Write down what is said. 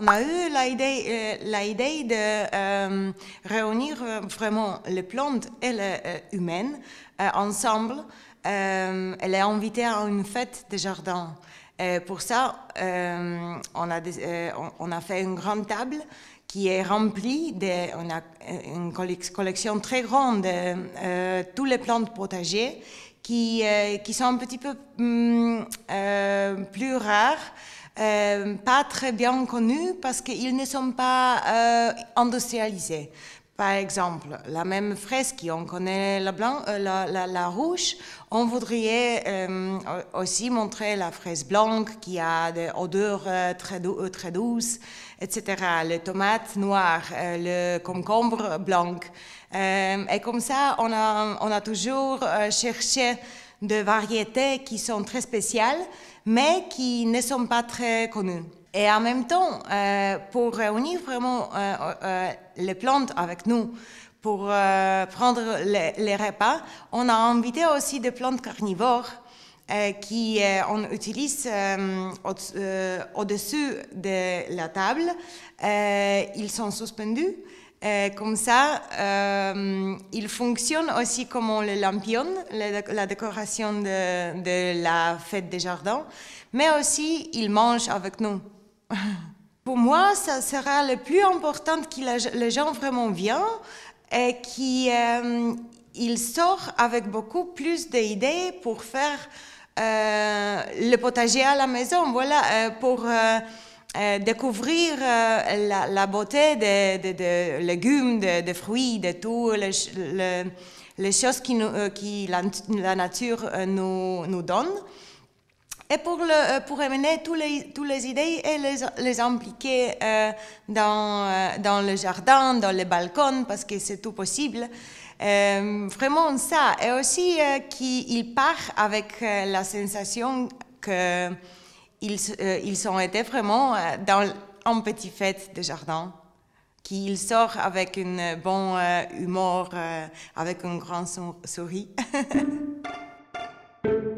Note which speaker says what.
Speaker 1: On a eu l'idée, euh, de euh, réunir euh, vraiment les plantes et les humaines ensemble. Euh, elle est invitée à une fête de jardin. pour ça, on, a fait une grande table qui est rempli d'une collection très grande de euh, tous les plantes potagées qui, euh, qui sont un petit peu mm, euh, plus rares. Euh, pas très bien connues parce qu'ils ne sont pas euh, industrialisés. Par exemple, la même fraise qui on connaît euh, la, blanc, la, rouge, on voudrait euh, aussi montrer la fraise blanche qui a des odeurs euh, très, douces, etc. Les tomates noires, le concombre blanc. et comme ça, on on a toujours cherché des variétés qui sont très spéciales, mais qui ne sont pas très connues. Et en même temps, euh, pour réunir vraiment euh, euh, les plantes avec nous, pour prendre les, repas, on a invité aussi des plantes carnivores qui on utilise au-dessus de la table. ils sont suspendus euh, comme ça, euh, il fonctionne aussi comme le lampion, la, décoration de, la fête des jardins, mais aussi il mange avec nous. Pour moi, ça sera le plus important que les gens vraiment viennent et qu'ils euh, sortent avec beaucoup plus d'idées pour faire le potager à la maison, voilà, pour euh, découvrir euh, la, beauté des légumes, des de fruits, de toutes les choses qui, euh, qui la, nature nous, nous, donne. Et pour, le, pour amener toutes les, les idées et les, impliquer dans, dans le jardin, dans les balcons, parce que c'est tout possible. vraiment ça. Et aussi qu'il part avec la sensation que ils, euh, ont été vraiment euh, dans un petit fête de jardin qui sort avec une bon humeur, humour, euh, avec un grand sourire.